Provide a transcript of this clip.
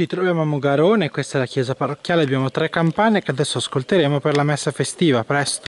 Ci troviamo a Mugarone, questa è la chiesa parrocchiale, abbiamo tre campane che adesso ascolteremo per la messa festiva, presto!